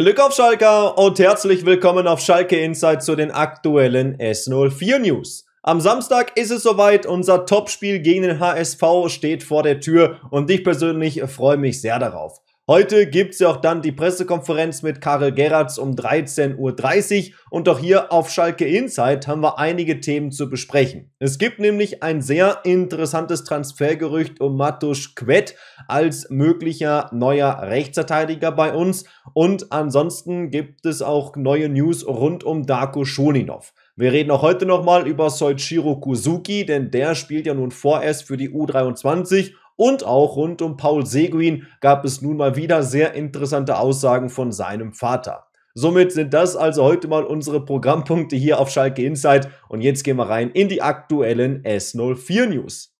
Glück auf Schalke und herzlich willkommen auf Schalke Insight zu den aktuellen S04 News. Am Samstag ist es soweit, unser Topspiel gegen den HSV steht vor der Tür und ich persönlich freue mich sehr darauf. Heute gibt es ja auch dann die Pressekonferenz mit Karel Geratz um 13.30 Uhr und auch hier auf Schalke Insight haben wir einige Themen zu besprechen. Es gibt nämlich ein sehr interessantes Transfergerücht um Matusz Quett als möglicher neuer Rechtsverteidiger bei uns und ansonsten gibt es auch neue News rund um Darko Schoninov. Wir reden auch heute nochmal über Soichiro Kuzuki, denn der spielt ja nun vorerst für die U23 und auch rund um Paul Seguin gab es nun mal wieder sehr interessante Aussagen von seinem Vater. Somit sind das also heute mal unsere Programmpunkte hier auf Schalke Insight und jetzt gehen wir rein in die aktuellen S04 News.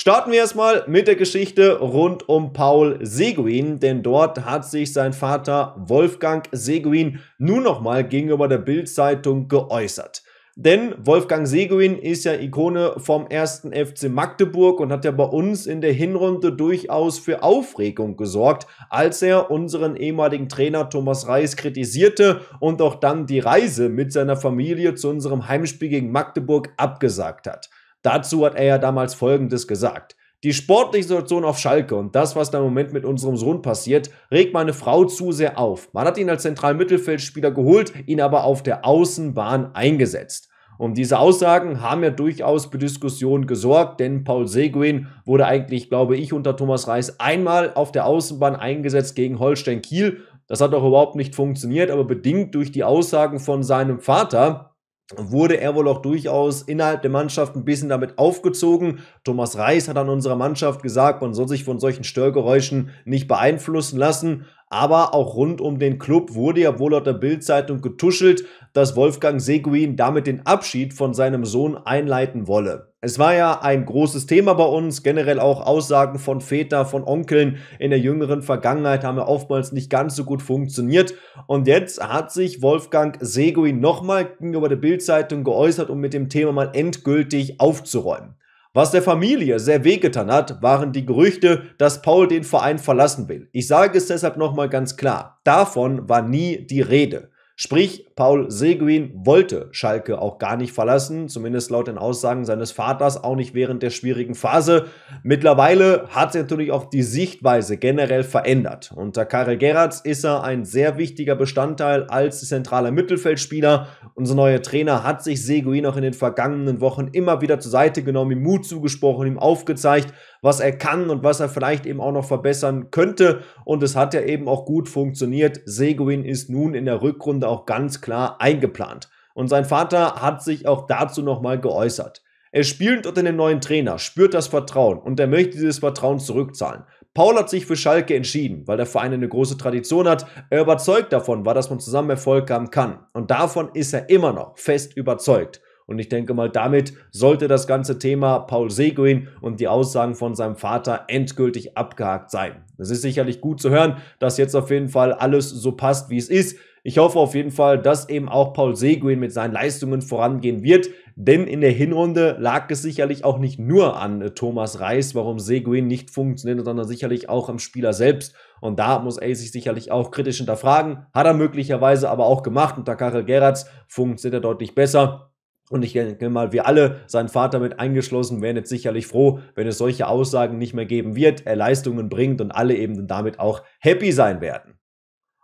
Starten wir erstmal mit der Geschichte rund um Paul Seguin, denn dort hat sich sein Vater Wolfgang Seguin nun nochmal gegenüber der Bild-Zeitung geäußert. Denn Wolfgang Seguin ist ja Ikone vom ersten FC Magdeburg und hat ja bei uns in der Hinrunde durchaus für Aufregung gesorgt, als er unseren ehemaligen Trainer Thomas Reis kritisierte und auch dann die Reise mit seiner Familie zu unserem Heimspiel gegen Magdeburg abgesagt hat. Dazu hat er ja damals Folgendes gesagt. Die sportliche Situation auf Schalke und das, was da im Moment mit unserem Sohn passiert, regt meine Frau zu sehr auf. Man hat ihn als zentralen Mittelfeldspieler geholt, ihn aber auf der Außenbahn eingesetzt. Und diese Aussagen haben ja durchaus für Diskussionen gesorgt, denn Paul Seguin wurde eigentlich, glaube ich, unter Thomas Reis einmal auf der Außenbahn eingesetzt gegen Holstein Kiel. Das hat auch überhaupt nicht funktioniert, aber bedingt durch die Aussagen von seinem Vater wurde er wohl auch durchaus innerhalb der Mannschaft ein bisschen damit aufgezogen. Thomas Reis hat an unserer Mannschaft gesagt, man soll sich von solchen Störgeräuschen nicht beeinflussen lassen. Aber auch rund um den Club wurde ja wohl laut der Bildzeitung getuschelt, dass Wolfgang Seguin damit den Abschied von seinem Sohn einleiten wolle. Es war ja ein großes Thema bei uns, generell auch Aussagen von Vätern, von Onkeln in der jüngeren Vergangenheit haben ja oftmals nicht ganz so gut funktioniert. Und jetzt hat sich Wolfgang Seguin nochmal gegenüber der Bildzeitung geäußert, um mit dem Thema mal endgültig aufzuräumen. Was der Familie sehr wehgetan hat, waren die Gerüchte, dass Paul den Verein verlassen will. Ich sage es deshalb nochmal ganz klar, davon war nie die Rede. Sprich, Paul Seguin wollte Schalke auch gar nicht verlassen, zumindest laut den Aussagen seines Vaters, auch nicht während der schwierigen Phase. Mittlerweile hat sich natürlich auch die Sichtweise generell verändert. Unter Karel Gerrards ist er ein sehr wichtiger Bestandteil als zentraler Mittelfeldspieler. Unser neuer Trainer hat sich Seguin auch in den vergangenen Wochen immer wieder zur Seite genommen, ihm Mut zugesprochen, ihm aufgezeigt, was er kann und was er vielleicht eben auch noch verbessern könnte. Und es hat ja eben auch gut funktioniert. Seguin ist nun in der Rückrunde auch ganz klar eingeplant. Und sein Vater hat sich auch dazu nochmal geäußert. Er spielt unter dem neuen Trainer, spürt das Vertrauen und er möchte dieses Vertrauen zurückzahlen. Paul hat sich für Schalke entschieden, weil der Verein eine große Tradition hat. Er überzeugt davon war, dass man zusammen Erfolg haben kann. Und davon ist er immer noch fest überzeugt. Und ich denke mal, damit sollte das ganze Thema Paul Seguin und die Aussagen von seinem Vater endgültig abgehakt sein. Es ist sicherlich gut zu hören, dass jetzt auf jeden Fall alles so passt, wie es ist. Ich hoffe auf jeden Fall, dass eben auch Paul Seguin mit seinen Leistungen vorangehen wird, denn in der Hinrunde lag es sicherlich auch nicht nur an äh, Thomas Reis, warum Seguin nicht funktioniert, sondern sicherlich auch am Spieler selbst. Und da muss er sich sicherlich auch kritisch hinterfragen, hat er möglicherweise aber auch gemacht. Unter Karel Gerrards funktioniert er deutlich besser. Und ich denke mal, wir alle, sein Vater mit eingeschlossen, wären jetzt sicherlich froh, wenn es solche Aussagen nicht mehr geben wird, er Leistungen bringt und alle eben damit auch happy sein werden.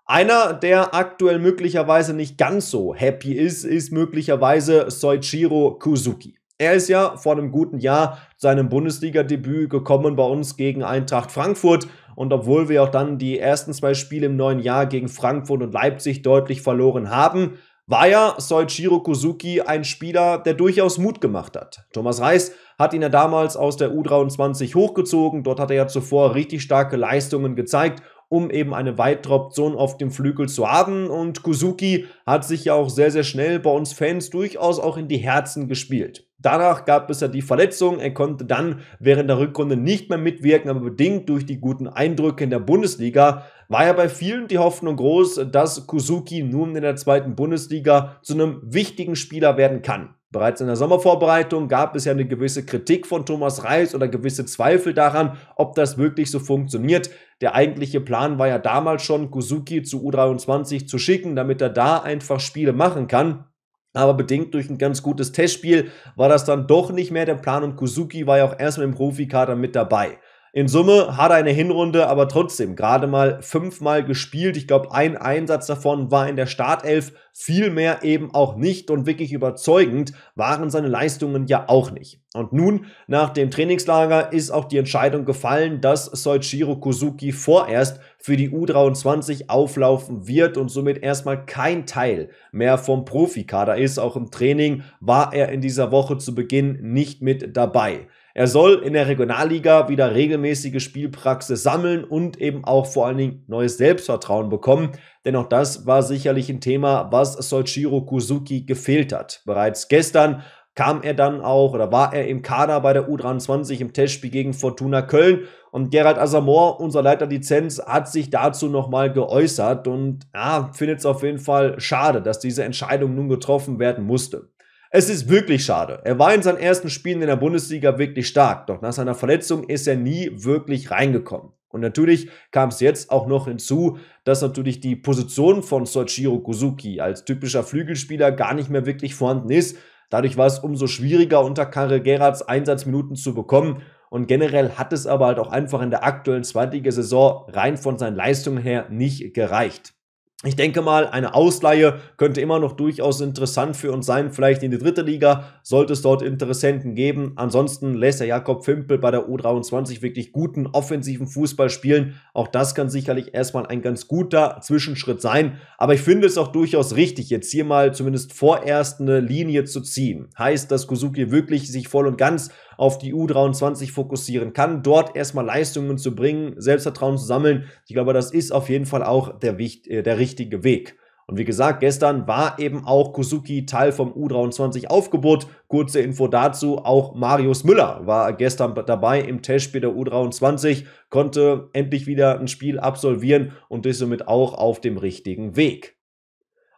Einer, der aktuell möglicherweise nicht ganz so happy ist, ist möglicherweise Soichiro Kuzuki. Er ist ja vor einem guten Jahr zu seinem Bundesliga-Debüt gekommen bei uns gegen Eintracht Frankfurt. Und obwohl wir auch dann die ersten zwei Spiele im neuen Jahr gegen Frankfurt und Leipzig deutlich verloren haben, war ja Soichiro Kozuki ein Spieler, der durchaus Mut gemacht hat. Thomas Reis hat ihn ja damals aus der U23 hochgezogen, dort hat er ja zuvor richtig starke Leistungen gezeigt, um eben eine Weitrop-Zone auf dem Flügel zu haben und Kozuki hat sich ja auch sehr, sehr schnell bei uns Fans durchaus auch in die Herzen gespielt. Danach gab es ja die Verletzung, er konnte dann während der Rückrunde nicht mehr mitwirken, aber bedingt durch die guten Eindrücke in der Bundesliga war ja bei vielen die Hoffnung groß, dass Kuzuki nun in der zweiten Bundesliga zu einem wichtigen Spieler werden kann. Bereits in der Sommervorbereitung gab es ja eine gewisse Kritik von Thomas Reis oder gewisse Zweifel daran, ob das wirklich so funktioniert. Der eigentliche Plan war ja damals schon, Kuzuki zu U23 zu schicken, damit er da einfach Spiele machen kann. Aber bedingt durch ein ganz gutes Testspiel war das dann doch nicht mehr der Plan und Kuzuki war ja auch erstmal im Profikader mit dabei. In Summe hat er eine Hinrunde, aber trotzdem gerade mal fünfmal gespielt. Ich glaube, ein Einsatz davon war in der Startelf, viel mehr eben auch nicht und wirklich überzeugend waren seine Leistungen ja auch nicht. Und nun, nach dem Trainingslager, ist auch die Entscheidung gefallen, dass Soichiro Kozuki vorerst für die U23 auflaufen wird und somit erstmal kein Teil mehr vom Profikader ist. Auch im Training war er in dieser Woche zu Beginn nicht mit dabei. Er soll in der Regionalliga wieder regelmäßige Spielpraxis sammeln und eben auch vor allen Dingen neues Selbstvertrauen bekommen, denn auch das war sicherlich ein Thema, was Solchiro Kuzuki gefehlt hat. Bereits gestern kam er dann auch oder war er im Kader bei der U23 im Testspiel gegen Fortuna Köln. Und Gerald Asamor, unser Leiter Lizenz, hat sich dazu nochmal geäußert und ja, findet es auf jeden Fall schade, dass diese Entscheidung nun getroffen werden musste. Es ist wirklich schade. Er war in seinen ersten Spielen in der Bundesliga wirklich stark, doch nach seiner Verletzung ist er nie wirklich reingekommen. Und natürlich kam es jetzt auch noch hinzu, dass natürlich die Position von Soichiro Kozuki als typischer Flügelspieler gar nicht mehr wirklich vorhanden ist. Dadurch war es umso schwieriger, unter Karel Gerards Einsatzminuten zu bekommen. Und generell hat es aber halt auch einfach in der aktuellen zweitliga Saison rein von seinen Leistungen her nicht gereicht. Ich denke mal, eine Ausleihe könnte immer noch durchaus interessant für uns sein, vielleicht in die dritte Liga, sollte es dort Interessenten geben. Ansonsten lässt er Jakob Fimpel bei der U23 wirklich guten offensiven Fußball spielen. Auch das kann sicherlich erstmal ein ganz guter Zwischenschritt sein. Aber ich finde es auch durchaus richtig, jetzt hier mal zumindest vorerst eine Linie zu ziehen. Heißt, dass Kuzuki wirklich sich voll und ganz auf die U23 fokussieren kann, dort erstmal Leistungen zu bringen, Selbstvertrauen zu sammeln. Ich glaube, das ist auf jeden Fall auch der, äh, der richtige Weg. Und wie gesagt, gestern war eben auch Kuzuki Teil vom U23-Aufgebot. Kurze Info dazu, auch Marius Müller war gestern dabei im Testspiel der U23, konnte endlich wieder ein Spiel absolvieren und ist somit auch auf dem richtigen Weg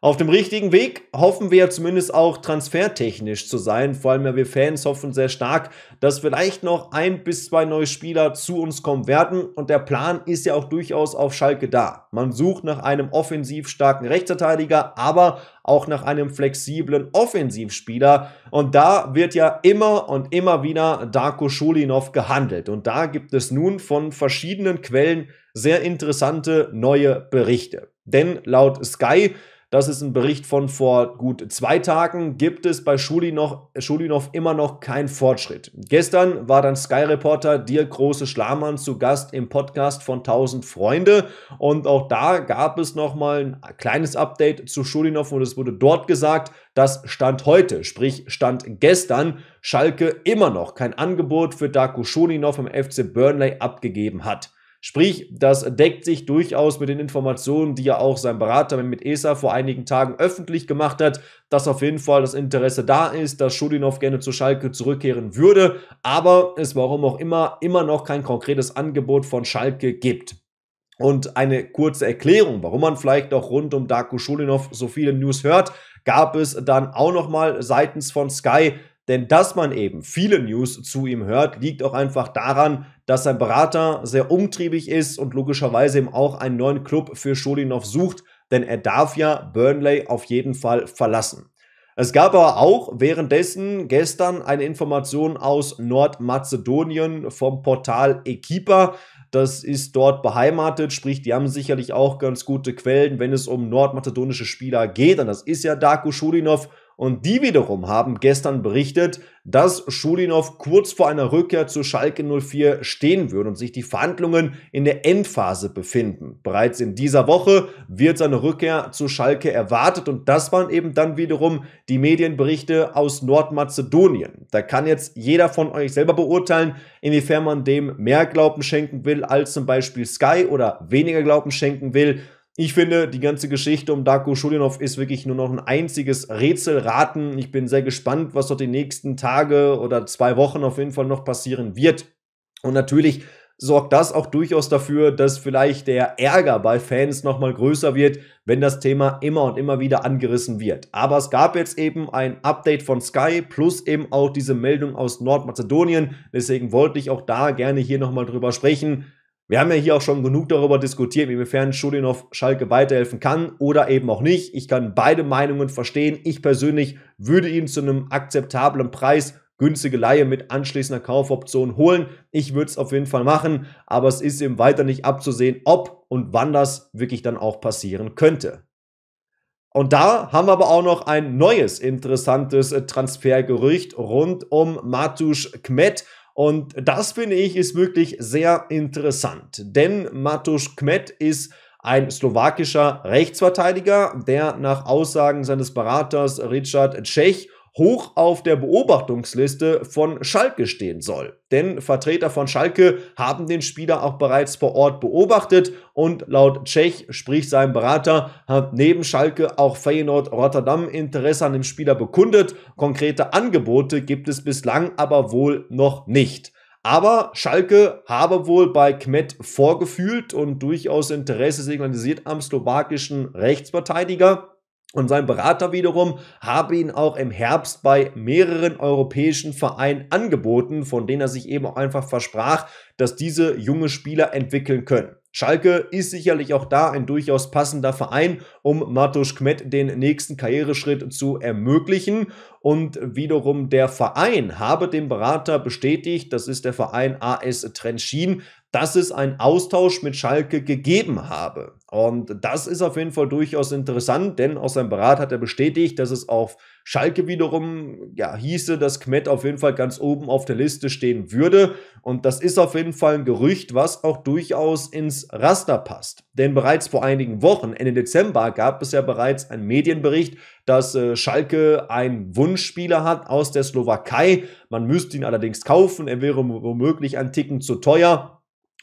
auf dem richtigen Weg hoffen wir zumindest auch transfertechnisch zu sein. Vor allem, ja, wir Fans hoffen sehr stark, dass vielleicht noch ein bis zwei neue Spieler zu uns kommen werden. Und der Plan ist ja auch durchaus auf Schalke da. Man sucht nach einem offensiv starken Rechtsverteidiger, aber auch nach einem flexiblen Offensivspieler. Und da wird ja immer und immer wieder Darko Schulinov gehandelt. Und da gibt es nun von verschiedenen Quellen sehr interessante neue Berichte. Denn laut Sky das ist ein Bericht von vor gut zwei Tagen. Gibt es bei Schulinov, Schulinov immer noch keinen Fortschritt. Gestern war dann Sky-Reporter Dirk Große-Schlamann zu Gast im Podcast von 1000 Freunde. Und auch da gab es nochmal ein kleines Update zu Schulinov und es wurde dort gesagt, dass Stand heute, sprich Stand gestern, Schalke immer noch kein Angebot für Darko Schulinov im FC Burnley abgegeben hat. Sprich, das deckt sich durchaus mit den Informationen, die ja auch sein Berater mit ESA vor einigen Tagen öffentlich gemacht hat, dass auf jeden Fall das Interesse da ist, dass Schudinov gerne zu Schalke zurückkehren würde, aber es warum auch immer immer noch kein konkretes Angebot von Schalke gibt. Und eine kurze Erklärung, warum man vielleicht auch rund um Darko Schulinov so viele News hört, gab es dann auch nochmal seitens von Sky. Denn dass man eben viele News zu ihm hört, liegt auch einfach daran, dass sein Berater sehr umtriebig ist und logischerweise eben auch einen neuen Club für Scholinov sucht, denn er darf ja Burnley auf jeden Fall verlassen. Es gab aber auch währenddessen gestern eine Information aus Nordmazedonien vom Portal Equipa. Das ist dort beheimatet, sprich, die haben sicherlich auch ganz gute Quellen, wenn es um nordmazedonische Spieler geht. Und das ist ja Darko Schulinov. Und die wiederum haben gestern berichtet, dass Schulinov kurz vor einer Rückkehr zu Schalke 04 stehen würde und sich die Verhandlungen in der Endphase befinden. Bereits in dieser Woche wird seine Rückkehr zu Schalke erwartet und das waren eben dann wiederum die Medienberichte aus Nordmazedonien. Da kann jetzt jeder von euch selber beurteilen, inwiefern man dem mehr Glauben schenken will als zum Beispiel Sky oder weniger Glauben schenken will. Ich finde, die ganze Geschichte um Darko Schulinov ist wirklich nur noch ein einziges Rätselraten. Ich bin sehr gespannt, was dort die nächsten Tage oder zwei Wochen auf jeden Fall noch passieren wird. Und natürlich sorgt das auch durchaus dafür, dass vielleicht der Ärger bei Fans nochmal größer wird, wenn das Thema immer und immer wieder angerissen wird. Aber es gab jetzt eben ein Update von Sky plus eben auch diese Meldung aus Nordmazedonien. Deswegen wollte ich auch da gerne hier nochmal drüber sprechen. Wir haben ja hier auch schon genug darüber diskutiert, inwiefern Schulinov Schalke weiterhelfen kann oder eben auch nicht. Ich kann beide Meinungen verstehen. Ich persönlich würde ihn zu einem akzeptablen Preis günstige Laie mit anschließender Kaufoption holen. Ich würde es auf jeden Fall machen, aber es ist eben weiter nicht abzusehen, ob und wann das wirklich dann auch passieren könnte. Und da haben wir aber auch noch ein neues interessantes äh, Transfergerücht rund um Matusz Kmet. Und das finde ich ist wirklich sehr interessant, denn Matus Kmet ist ein slowakischer Rechtsverteidiger, der nach Aussagen seines Beraters Richard Tschech hoch auf der Beobachtungsliste von Schalke stehen soll. Denn Vertreter von Schalke haben den Spieler auch bereits vor Ort beobachtet und laut Tschech, sprich seinem Berater, hat neben Schalke auch Feyenoord Rotterdam Interesse an dem Spieler bekundet. Konkrete Angebote gibt es bislang aber wohl noch nicht. Aber Schalke habe wohl bei Kmet vorgefühlt und durchaus Interesse signalisiert am slowakischen Rechtsverteidiger. Und sein Berater wiederum habe ihn auch im Herbst bei mehreren europäischen Vereinen angeboten, von denen er sich eben auch einfach versprach, dass diese junge Spieler entwickeln können. Schalke ist sicherlich auch da ein durchaus passender Verein, um Matusz Kmet den nächsten Karriereschritt zu ermöglichen. Und wiederum der Verein habe dem Berater bestätigt, das ist der Verein AS Trenschin, dass es einen Austausch mit Schalke gegeben habe. Und das ist auf jeden Fall durchaus interessant, denn aus seinem Berat hat er bestätigt, dass es auf Schalke wiederum ja, hieße, dass Kmet auf jeden Fall ganz oben auf der Liste stehen würde. Und das ist auf jeden Fall ein Gerücht, was auch durchaus ins Raster passt. Denn bereits vor einigen Wochen, Ende Dezember, gab es ja bereits einen Medienbericht, dass äh, Schalke einen Wunschspieler hat aus der Slowakei. Man müsste ihn allerdings kaufen, er wäre womöglich ein Ticken zu teuer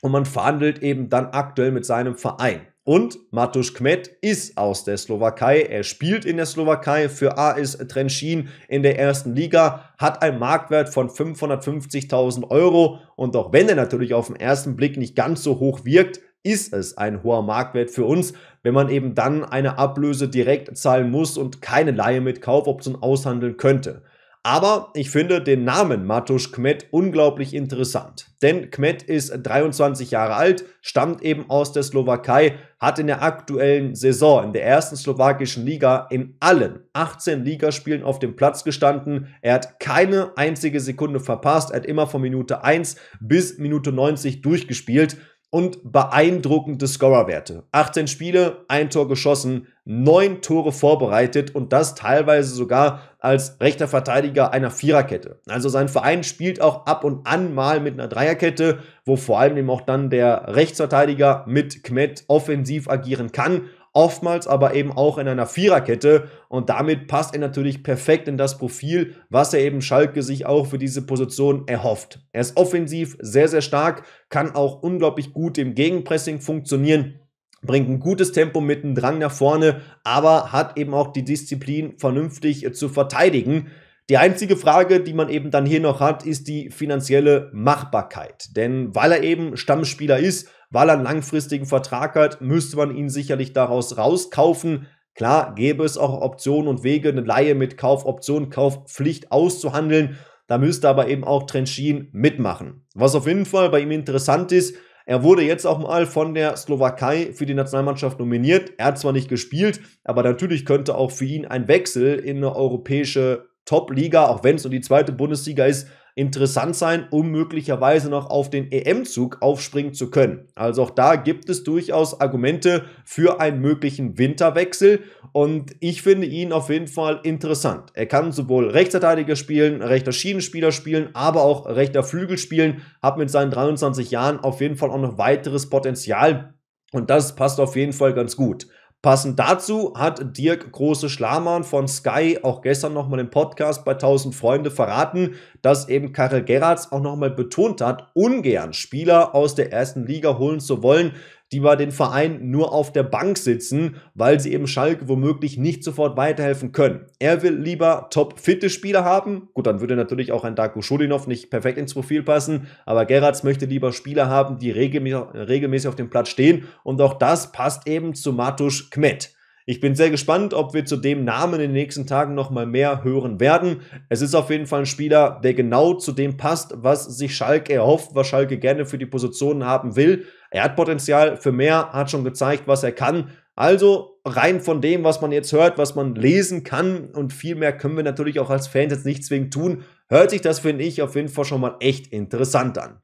und man verhandelt eben dann aktuell mit seinem Verein. Und Matusz Kmet ist aus der Slowakei. Er spielt in der Slowakei für AS Trenčín in der ersten Liga, hat einen Marktwert von 550.000 Euro. Und auch wenn er natürlich auf den ersten Blick nicht ganz so hoch wirkt, ist es ein hoher Marktwert für uns, wenn man eben dann eine Ablöse direkt zahlen muss und keine Laie mit Kaufoption aushandeln könnte. Aber ich finde den Namen Matusch Kmet unglaublich interessant. Denn Kmet ist 23 Jahre alt, stammt eben aus der Slowakei, hat in der aktuellen Saison in der ersten slowakischen Liga in allen 18 Ligaspielen auf dem Platz gestanden. Er hat keine einzige Sekunde verpasst, er hat immer von Minute 1 bis Minute 90 durchgespielt und beeindruckende Scorerwerte. 18 Spiele, ein Tor geschossen, neun Tore vorbereitet und das teilweise sogar als rechter Verteidiger einer Viererkette. Also sein Verein spielt auch ab und an mal mit einer Dreierkette, wo vor allem eben auch dann der Rechtsverteidiger mit Kmet offensiv agieren kann, oftmals aber eben auch in einer Viererkette und damit passt er natürlich perfekt in das Profil, was er eben Schalke sich auch für diese Position erhofft. Er ist offensiv sehr, sehr stark, kann auch unglaublich gut im Gegenpressing funktionieren bringt ein gutes Tempo mit, einen Drang nach vorne, aber hat eben auch die Disziplin, vernünftig äh, zu verteidigen. Die einzige Frage, die man eben dann hier noch hat, ist die finanzielle Machbarkeit. Denn weil er eben Stammspieler ist, weil er einen langfristigen Vertrag hat, müsste man ihn sicherlich daraus rauskaufen. Klar, gäbe es auch Optionen und Wege, eine Laie mit Kaufoption, Kaufpflicht auszuhandeln. Da müsste aber eben auch Trenchin mitmachen. Was auf jeden Fall bei ihm interessant ist, er wurde jetzt auch mal von der Slowakei für die Nationalmannschaft nominiert. Er hat zwar nicht gespielt, aber natürlich könnte auch für ihn ein Wechsel in eine europäische Top-Liga, auch wenn es nur die zweite Bundesliga ist, interessant sein, um möglicherweise noch auf den EM-Zug aufspringen zu können. Also auch da gibt es durchaus Argumente für einen möglichen Winterwechsel und ich finde ihn auf jeden Fall interessant. Er kann sowohl Rechtsverteidiger spielen, rechter Schienenspieler spielen, aber auch rechter Flügel spielen, hat mit seinen 23 Jahren auf jeden Fall auch noch weiteres Potenzial und das passt auf jeden Fall ganz gut. Passend dazu hat Dirk Große Schlamann von Sky auch gestern nochmal im Podcast bei 1000 Freunde verraten, dass eben Karel Gerrards auch nochmal betont hat, ungern Spieler aus der ersten Liga holen zu wollen, die bei den Vereinen nur auf der Bank sitzen, weil sie eben Schalke womöglich nicht sofort weiterhelfen können. Er will lieber top-fitte Spieler haben. Gut, dann würde natürlich auch ein Darko Schulinov nicht perfekt ins Profil passen, aber Gerrards möchte lieber Spieler haben, die regelmäßig, auf dem Platz stehen und auch das passt eben zu Matusch Kmet. Ich bin sehr gespannt, ob wir zu dem Namen in den nächsten Tagen nochmal mehr hören werden. Es ist auf jeden Fall ein Spieler, der genau zu dem passt, was sich Schalke erhofft, was Schalke gerne für die Positionen haben will. Er hat Potenzial für mehr, hat schon gezeigt, was er kann. Also rein von dem, was man jetzt hört, was man lesen kann und viel mehr können wir natürlich auch als Fans jetzt nicht zwingend tun, hört sich das, finde ich, auf jeden Fall schon mal echt interessant an.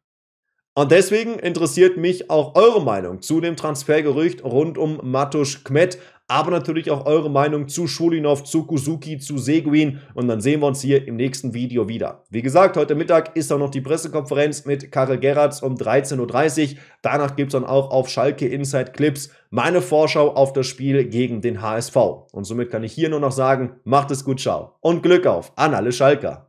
Und deswegen interessiert mich auch eure Meinung zu dem Transfergerücht rund um Matusch Kmet aber natürlich auch eure Meinung zu Schulinov, zu Kuzuki, zu Seguin und dann sehen wir uns hier im nächsten Video wieder. Wie gesagt, heute Mittag ist auch noch die Pressekonferenz mit Karel Gerrards um 13.30 Uhr. Danach gibt es dann auch auf Schalke Inside Clips meine Vorschau auf das Spiel gegen den HSV. Und somit kann ich hier nur noch sagen, macht es gut, ciao und Glück auf an alle Schalker.